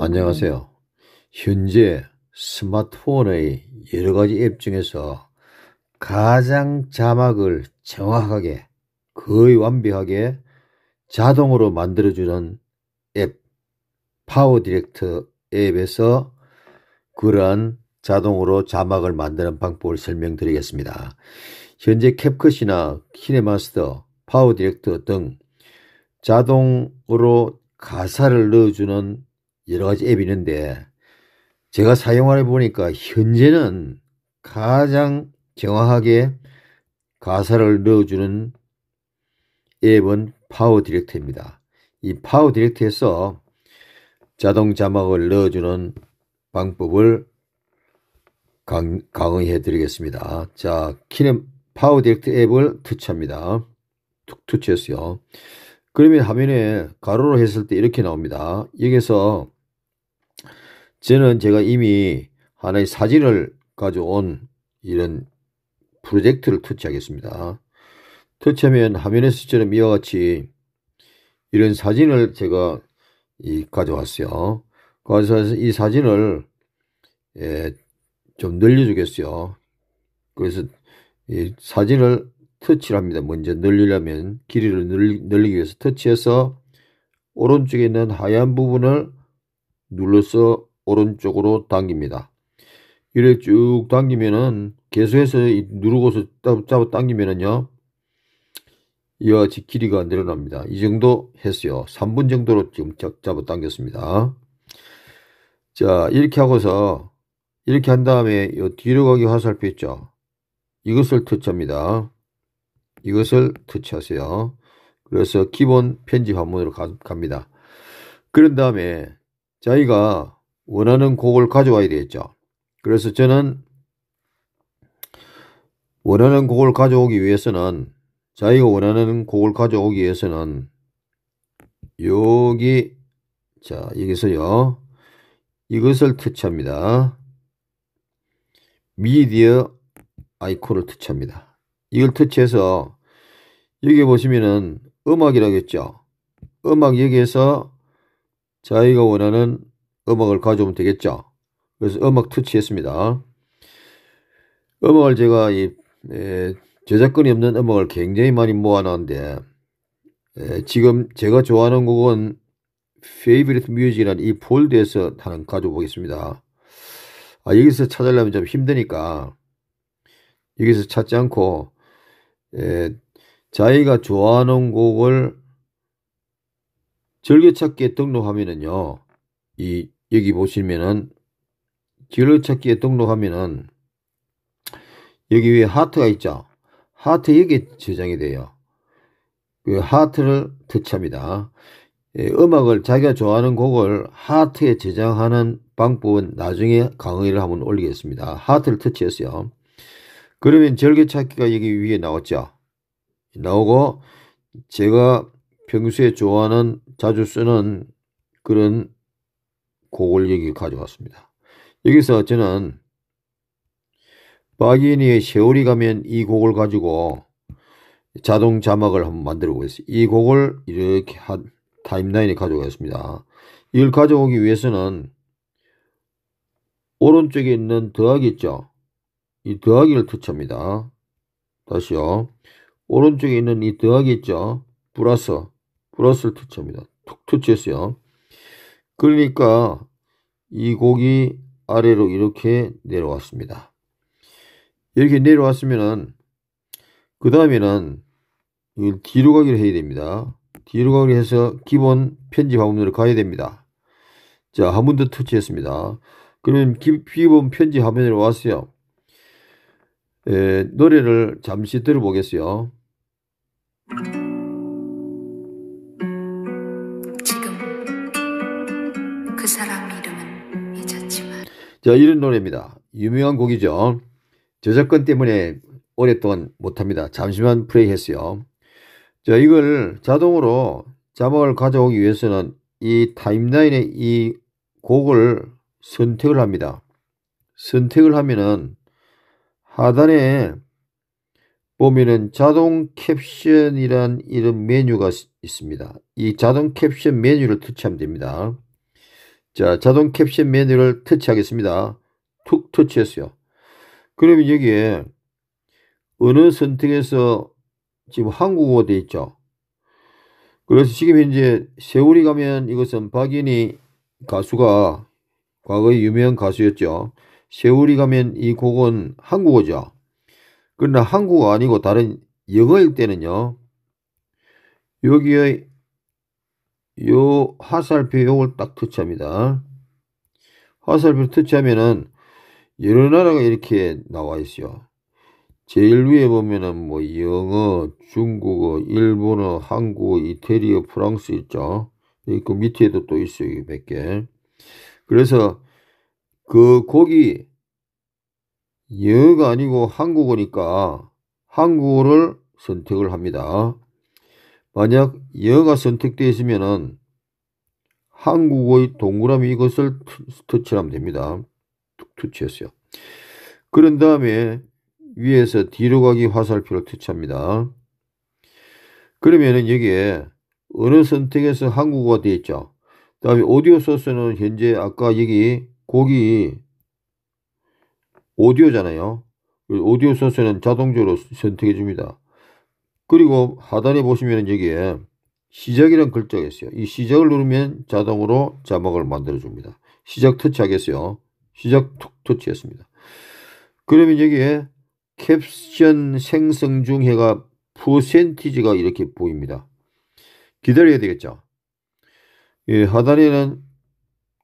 안녕하세요. 현재 스마트폰의 여러 가지 앱 중에서 가장 자막을 정확하게 거의 완벽하게 자동으로 만들어주는 앱 파워 디렉터 앱에서 그러한 자동으로 자막을 만드는 방법을 설명드리겠습니다. 현재 캡컷이나 키네마스터, 파워 디렉터 등 자동으로 가사를 넣어주는 여러 가지 앱이 있는데 제가 사용을해 보니까 현재는 가장 정확하게 가사를 넣어주는 앱은 파워 디렉터입니다이 파워 디렉트에서 자동 자막을 넣어주는 방법을 강, 강의해 드리겠습니다. 자, 키는 파워 디렉트 앱을 터치합니다. 툭 터치했어요. 그러면 화면에 가로로 했을 때 이렇게 나옵니다. 여기서 저는 제가 이미 하나의 사진을 가져온 이런 프로젝트를 터치하겠습니다. 터치하면 화면에서처럼 이와 같이 이런 사진을 제가 이 가져왔어요. 그래서 이 사진을 예, 좀 늘려주겠어요. 그래서 이 사진을 터치를 합니다. 먼저 늘리려면 길이를 늘리기 위해서 터치해서 오른쪽에 있는 하얀 부분을 눌러서 오른쪽으로 당깁니다. 이렇게 쭉 당기면은 계속해서 누르고서 잡아 당기면은요 이와 같이 길이가 늘어납니다. 이 정도 했어요. 3분 정도로 지금 잡아 당겼습니다. 자 이렇게 하고서 이렇게 한 다음에 이 뒤로 가기 화살표 있죠. 이것을 터치합니다. 이것을 터치하세요. 그래서 기본 편집 화면으로 갑니다. 그런 다음에 자기가 원하는 곡을 가져와야 되겠죠. 그래서 저는 원하는 곡을 가져오기 위해서는 자기가 원하는 곡을 가져오기 위해서는 여기 자 여기서요 이것을 터치합니다 미디어 아이콘을 터치합니다 이걸 터치해서 여기 보시면은 음악이라겠죠. 음악 여기에서 자기가 원하는 음악을 가져오면 되겠죠. 그래서 음악 터치했습니다. 음악을 제가 이 에, 저작권이 없는 음악을 굉장히 많이 모아놨는데 에, 지금 제가 좋아하는 곡은 Favorite Music이라는 이 폴드에서 하나 가져보겠습니다. 아, 여기서 찾으려면 좀 힘드니까 여기서 찾지 않고 에, 예, 자기가 좋아하는 곡을 즐겨찾기에 등록하면은요, 이, 여기 보시면은, 즐겨찾기에 등록하면은, 여기 위에 하트가 있죠? 하트 여기 에 저장이 돼요. 그 하트를 터치합니다. 예, 음악을, 자기가 좋아하는 곡을 하트에 저장하는 방법은 나중에 강의를 한번 올리겠습니다. 하트를 터치했어요. 그러면 절개 찾기가 여기 위에 나왔죠. 나오고 제가 평소에 좋아하는 자주 쓰는 그런 곡을 여기 가져왔습니다. 여기서 저는 바기니의 세월이 가면 이 곡을 가지고 자동 자막을 한번 만들어 보겠습니다. 이 곡을 이렇게 한 타임라인에 가져오겠습니다. 이걸 가져오기 위해서는 오른쪽에 있는 더하기 있죠. 이 더하기를 터치합니다. 다시요. 오른쪽에 있는 이 더하기 있죠? 플러스, 플러스를 터치합니다. 툭 터치했어요. 그러니까 이 곡이 아래로 이렇게 내려왔습니다. 이렇게 내려왔으면은 그 다음에는 이 뒤로 가기를 해야 됩니다. 뒤로 가기를 해서 기본 편집 화면으로 가야 됩니다. 자, 한 번 더 터치했습니다. 그러면 기본 편집 화면으로 왔어요. 에, 노래를 잠시 들어보겠어요. 지금 그 사람 이름은 잊었지만 자 이런 노래입니다. 유명한 곡이죠. 저작권 때문에 오랫동안 못합니다. 잠시만 플레이 했어요. 자 이걸 자동으로 자막을 가져오기 위해서는 이 타임라인에 이 곡을 선택을 합니다. 선택을 하면은 하단에 보면은 자동 캡션이란 이런 메뉴가 있습니다. 이 자동 캡션 메뉴를 터치하면 됩니다. 자, 자동 캡션 메뉴를 터치하겠습니다. 툭 터치했어요. 그러면 여기에 어느 선택에서 지금 한국어 돼 있죠. 그래서 지금 현재 세월이 가면 이것은 박인희 가수가 과거에 유명 가수였죠. 세월이 가면 이 곡은 한국어죠. 그러나 한국어 아니고 다른 영어일 때는요. 여기에 요 화살표 요걸 딱 터치합니다. 화살표 터치하면은 여러 나라가 이렇게 나와 있어요. 제일 위에 보면은 뭐 영어, 중국어, 일본어, 한국어, 이태리어, 프랑스 있죠. 그 밑에도 또 있어요. 몇 개. 그래서 그 곡이 영어가 아니고 한국어니까 한국어를 선택을 합니다. 만약 영어가 선택되어 있으면 한국어의 동그라미 이것을 터치하면 됩니다. 터치했어요. 그런 다음에 위에서 뒤로 가기 화살표를 터치합니다. 그러면은 여기에 어느 선택에서 한국어가 되어 있죠. 다음에 오디오 소스는 현재 아까 여기 곡이 오디오잖아요. 오디오 선수는 자동적으로 선택해 줍니다. 그리고 하단에 보시면 여기에 시작이라는 글자가 있어요. 이 시작을 누르면 자동으로 자막을 만들어 줍니다. 시작 터치하겠어요. 시작 툭 터치했습니다. 그러면 여기에 캡션 생성 중해가 퍼센티지가 이렇게 보입니다. 기다려야 되겠죠. 예, 하단에는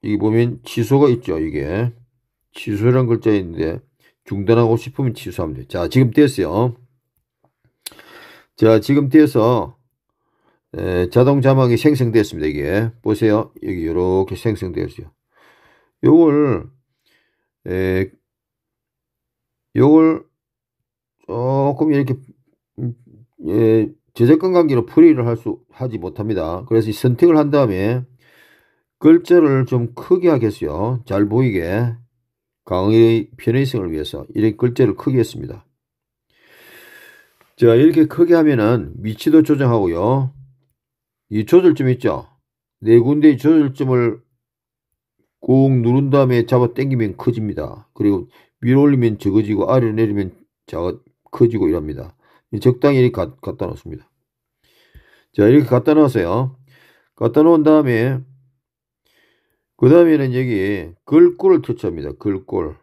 여기 보면 취소가 있죠. 이게 취소란 글자 있는데 중단하고 싶으면 취소하면 돼요. 자, 지금 떼었어요. 자, 지금 떼서 어 자동 자막이 생성되었습니다. 이게 보세요. 여기 이렇게 생성되었어요. 요걸 에, 요걸 조금 이렇게 음, 예, 저작권 관계로 풀이를 할 수 하지 못합니다. 그래서 선택을 한 다음에 글자를 좀 크게 하겠어요. 잘 보이게 강의의 편의성을 위해서 이렇게 글자를 크게 했습니다. 자 이렇게 크게 하면은 위치도 조정하고요. 이 조절점 있죠? 네 군데의 조절점을 꾹 누른 다음에 잡아 당기면 커집니다. 그리고 위로 올리면 적어지고 아래로 내리면 작아, 커지고 이랍니다. 적당히 이렇게 가, 갖다 놓습니다. 자 이렇게 갖다 놓으세요. 갖다 놓은 다음에 그 다음에는 여기 글꼴을 투치합니다 글꼴.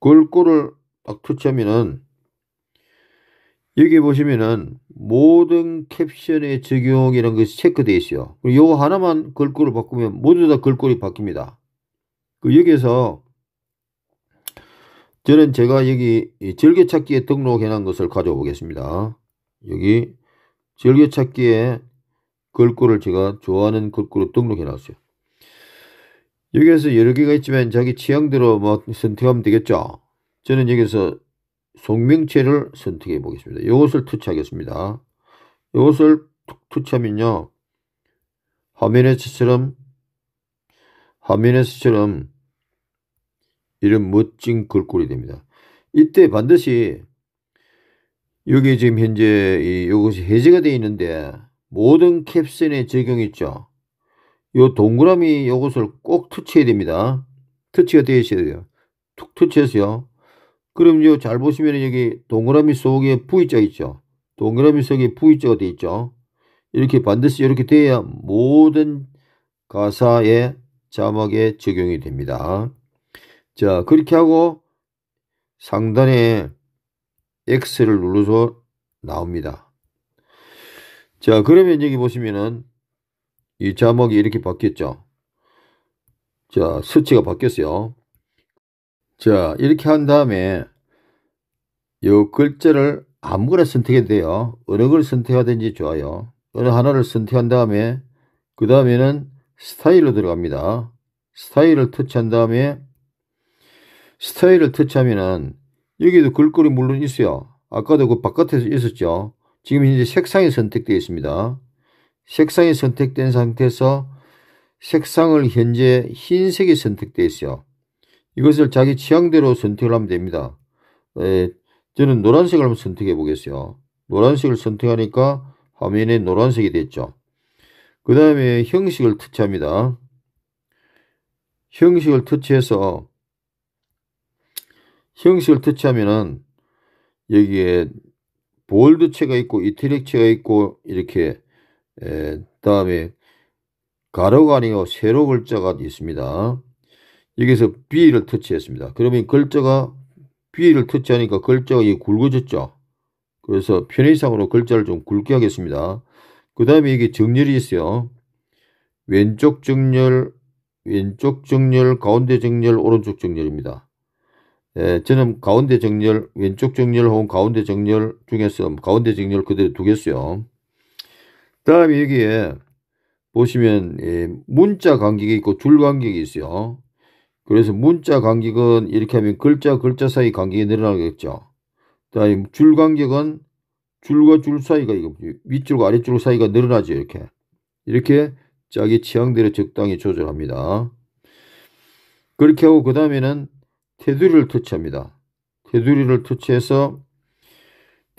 글꼴을 딱 터치하면은 여기 보시면은 모든 캡션의 적용이라는 것이 체크되어 있어요. 요 하나만 글꼴을 바꾸면 모두 다 글꼴이 바뀝니다. 그 여기에서 저는 제가 여기 즐겨찾기에 등록해 놓은 것을 가져보겠습니다 여기 즐겨찾기에 글꼴을 제가 좋아하는 글꼴을 등록해 놨어요. 여기에서 여러 개가 있지만 자기 취향대로 뭐 선택하면 되겠죠. 저는 여기서 송명체를 선택해 보겠습니다. 이것을 투치하겠습니다. 이것을 투치하면요. 화면에서처럼 화면에서처럼 이런 멋진 글꼴이 됩니다. 이때 반드시 여기 지금 현재 이것이 해제가 되어 있는데 모든 캡션에 적용있죠. 요 동그라미 요것을 꼭 터치해야 됩니다. 터치가 되어 있어야 돼요. 툭 터치해서요. 그럼 요잘 보시면 여기 동그라미 속에 V자 있죠. 동그라미 속에 V자가 되어 있죠. 이렇게 반드시 이렇게 돼야 모든 가사의 자막에 적용이 됩니다. 자 그렇게 하고 상단에 X를 눌러서 나옵니다. 자 그러면 여기 보시면은 이 자막이 이렇게 바뀌었죠. 자, 수치가 바뀌었어요. 자, 이렇게 한 다음에 요 글자를 아무거나 선택해도 돼요. 어느 걸 선택하든지 좋아요. 어느 하나를 선택한 다음에 그 다음에는 스타일로 들어갑니다. 스타일을 터치한 다음에 스타일을 터치하면은 여기도 글꼴이 물론 있어요. 아까도 그 바깥에서 있었죠. 지금 이제 색상이 선택되어 있습니다. 색상이 선택된 상태에서 색상을 현재 흰색이 선택되어 있어요. 이것을 자기 취향대로 선택을 하면 됩니다. 에, 저는 노란색을 한번 선택해 보겠어요. 노란색을 선택하니까 화면에 노란색이 됐죠. 그 다음에 형식을 터치합니다. 형식을 터치해서 형식을 터치하면은 여기에 볼드체가 있고 이태릭체가 있고 이렇게 에, 예, 다음에 가로가 아니고 세로 글자가 있습니다. 여기서 B를 터치했습니다. 그러면 글자가 B를 터치하니까 글자가 이게 굵어졌죠. 그래서 편의상으로 글자를 좀 굵게 하겠습니다. 그 다음에 이게 정렬이 있어요. 왼쪽 정렬, 왼쪽 정렬, 가운데 정렬, 오른쪽 정렬입니다. 예, 저는 가운데 정렬, 왼쪽 정렬 혹은 가운데 정렬 중에서 가운데 정렬 그대로 두겠어요. 다음에 여기에 보시면 예, 문자 간격이 있고 줄 간격이 있어요. 그래서 문자 간격은 이렇게 하면 글자 글자 사이 간격이 늘어나겠죠. 다음에 줄 간격은 줄과 줄 사이가 이거 밑줄과 아래줄 사이가 늘어나죠 이렇게 이렇게 자기 취향대로 적당히 조절합니다. 그렇게 하고 그 다음에는 테두리를 터치합니다. 테두리를 터치해서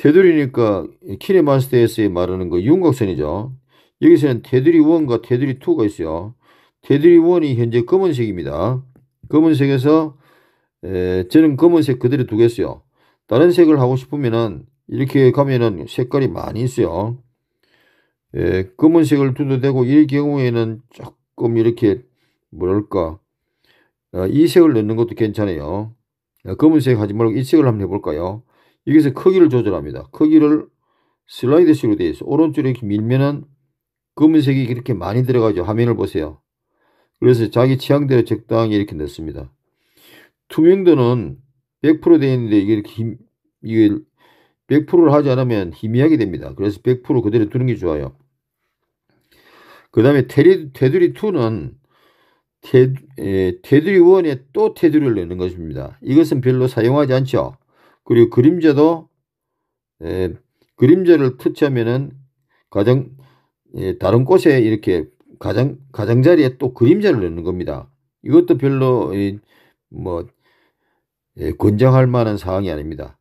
테두리니까 키네마스테에서의 말하는 거 윤곽선이죠. 여기서는 테두리 1과 테두리 2가 있어요. 테두리 1이 현재 검은색입니다. 검은색에서 에, 저는 검은색 그대로 두겠어요. 다른 색을 하고 싶으면은 이렇게 가면은 색깔이 많이 있어요. 에, 검은색을 두도 되고 이 경우에는 조금 이렇게 뭐랄까 아, 이 색을 넣는 것도 괜찮아요. 아, 검은색 하지 말고 이 색을 한번 해볼까요? 여기서 크기를 조절합니다. 크기를 슬라이드식으로 되어 있어. 오른쪽에로 이렇게 밀면은 검은색이 이렇게 많이 들어가죠. 화면을 보세요. 그래서 자기 취향대로 적당히 이렇게 넣습니다. 투명도는 100% 되어 있는데 이게 이렇게 힘, 이게 100%를 하지 않으면 희미하게 됩니다. 그래서 100% 그대로 두는 게 좋아요. 그 다음에 테두리 2는 테, 에, 예, 테두리 1에 또 테두리를 넣는 것입니다. 이것은 별로 사용하지 않죠. 그리고 그림자도 에, 예, 그림자를 터치하면은 가장 에, 예, 다른 곳에 이렇게 가장 가장자리에 또 그림자를 넣는 겁니다. 이것도 별로 에, 뭐 에, 예, 권장할 만한 사항이 아닙니다.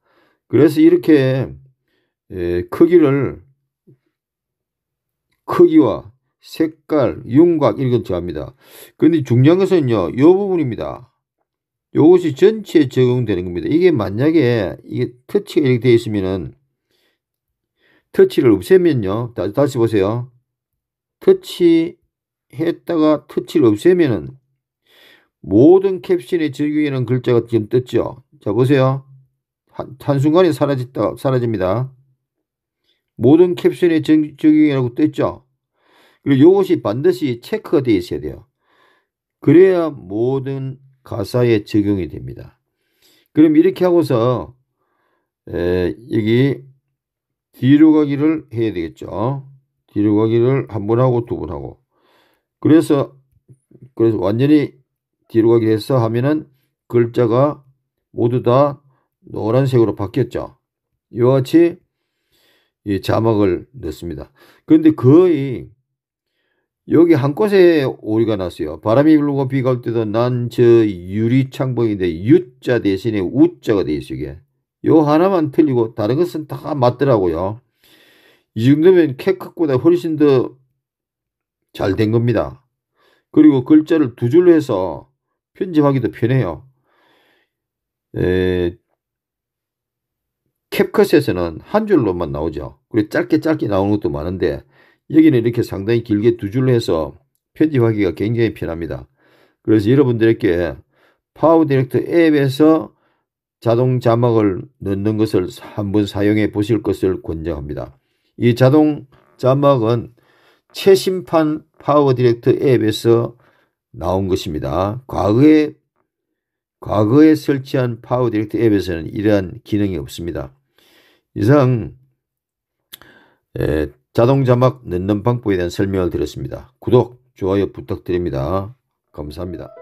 그래서 이렇게 에, 크기를 크기와 색깔, 윤곽 이런 건 정합니다. 그데 중요한 것은요, 이 부분입니다. 이것이 전체에 적용되는 겁니다. 이게 만약에 이게 터치가 이렇게 되어 있으면은 터치를 없애면요. 다, 시 보세요. 터치 했다가 터치를 없애면은 모든 캡션에 적용되는 글자가 지금 떴죠. 자, 보세요. 한, 한순간에 사라졌다, 사라집니다. 모든 캡션에 적용이라고 떴죠. 그리고 이것이 반드시 체크가 되어 있어야 돼요. 그래야 모든 가사에 적용이 됩니다. 그럼 이렇게 하고서 에, 여기 뒤로 가기를 해야 되겠죠. 뒤로 가기를 한 번 하고 두 번 하고 그래서 그래서 완전히 뒤로 가기 해서 하면은 글자가 모두 다 노란색으로 바뀌었죠. 이와 같이 이 자막을 넣습니다. 그런데 거의 여기 한 곳에 오리가 났어요. 바람이 불고 비가 올 때도 난 저 유리창봉인데 유자 대신에 우자가 돼 있어요. 이게. 요 하나만 틀리고 다른 것은 다 맞더라고요. 이 정도면 캣컷보다 훨씬 더 잘 된 겁니다. 그리고 글자를 두 줄로 해서 편집하기도 편해요. 에, 캡컷에서는 한 줄로만 나오죠. 그리고 짧게 짧게 나오는 것도 많은데 여기는 이렇게 상당히 길게 두 줄로 해서 편집하기가 굉장히 편합니다. 그래서 여러분들에 파워 디렉터 앱에서 자동 자막을 넣는 것을 한번 사용해 보실 것을 권장합니다. 이 자동 자막은 최신판 파워 디렉터 앱에서 나온 것입니다. 과거에 과거에 설치한 파워 디렉터 앱에서는 이러한 기능이 없습니다. 이상 에, 자동 자막 넣는 방법에 대한 설명을 드렸습니다. 구독, 좋아요 부탁드립니다. 감사합니다.